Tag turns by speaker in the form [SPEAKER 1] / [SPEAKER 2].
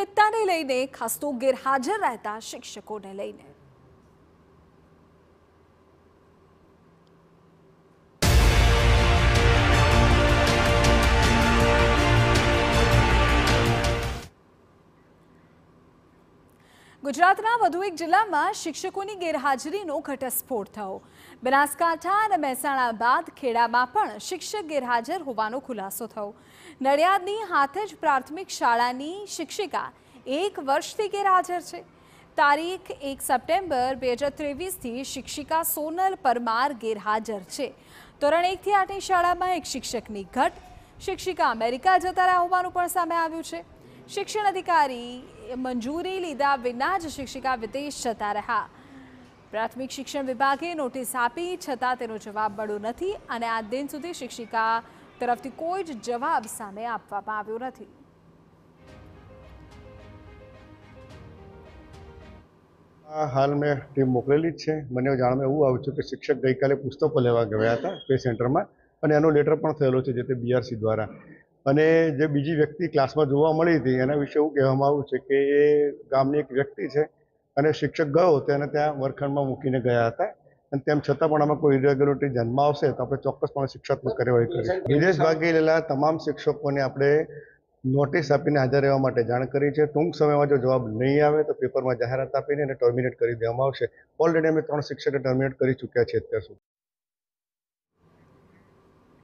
[SPEAKER 1] પિતાને લઈને ખાસ તો ગેરહાજર રહેતા શિક્ષકોને લઈને ગુજરાતના વધુ એક જિલ્લામાં શિક્ષકોની ગેરહાજરીનો ઘટસ્ફોટ થયો બનાસકાંઠા અને મહેસાણા બાદ ખેડામાં પણ શિક્ષક ગેરહાજર હોવાનો ખુલાસો થયો નડિયાદની હાથે જ પ્રાથમિક શાળાની શિક્ષિકા એક વર્ષથી ગેરહાજર છે તારીખ એક સપ્ટેમ્બર બે હજાર ત્રેવીસથી શિક્ષિકા સોનલ પરમાર ગેરહાજર છે ધોરણ એકથી આઠની શાળામાં એક શિક્ષકની ઘટ શિક્ષિકા અમેરિકા જતા રહ્યા હોવાનું પણ સામે આવ્યું છે શિક્ષણ અધિકારી મંજૂરી લીધા વિના જ શિક્ષિકા વિદેશ જતા રહ્યા પ્રાથમિક શિક્ષણ વિભાગે નોટિસ આપી છતાં તેનો જવાબ મળ્યો નથી અને આ દિન સુધી શિક્ષિકા તરફથી કોઈ જ જવાબ સામે આપવામાં આવ્યો નથી
[SPEAKER 2] હાલ મેં ટીમ મોકલેલી જ છે મને જાણમાં એવું આવ્યું છે કે શિક્ષક ગઈકાલે પુસ્તકો લેવા ગયા હતા તે સેન્ટરમાં અને એનો લેટર પણ થયેલો છે જે તે બીઆરસી દ્વારા અને જે બીજી વ્યક્તિ ક્લાસમાં જોવા મળી હતી એના વિશે એવું કહેવામાં આવ્યું છે કે એ ગામની એક વ્યક્તિ છે અને શિક્ષક ગયો તેને ત્યાં વર્ગખંડમાં મૂકીને ગયા હતા અને તેમ છતાં પણ આમાં કોઈ ઇરેગ્યુલરિટી જન્મ આવશે તો આપણે ચોક્કસપણે શિક્ષાત્મક કાર્યવાહી કરીશું વિદેશ ભાગી લેલા તમામ શિક્ષકોને આપણે નોટિસ આપીને હાજર રહેવા માટે જાણ કરી છે ટૂંક સમયમાં જો જવાબ નહીં આવે તો પેપરમાં જાહેરાત આપીને એને ટર્મિનેટ કરી દેવામાં આવશે ઓલરેડી અમે ત્રણ શિક્ષકે ટર્મિનેટ કરી ચૂક્યા છે અત્યાર સુધી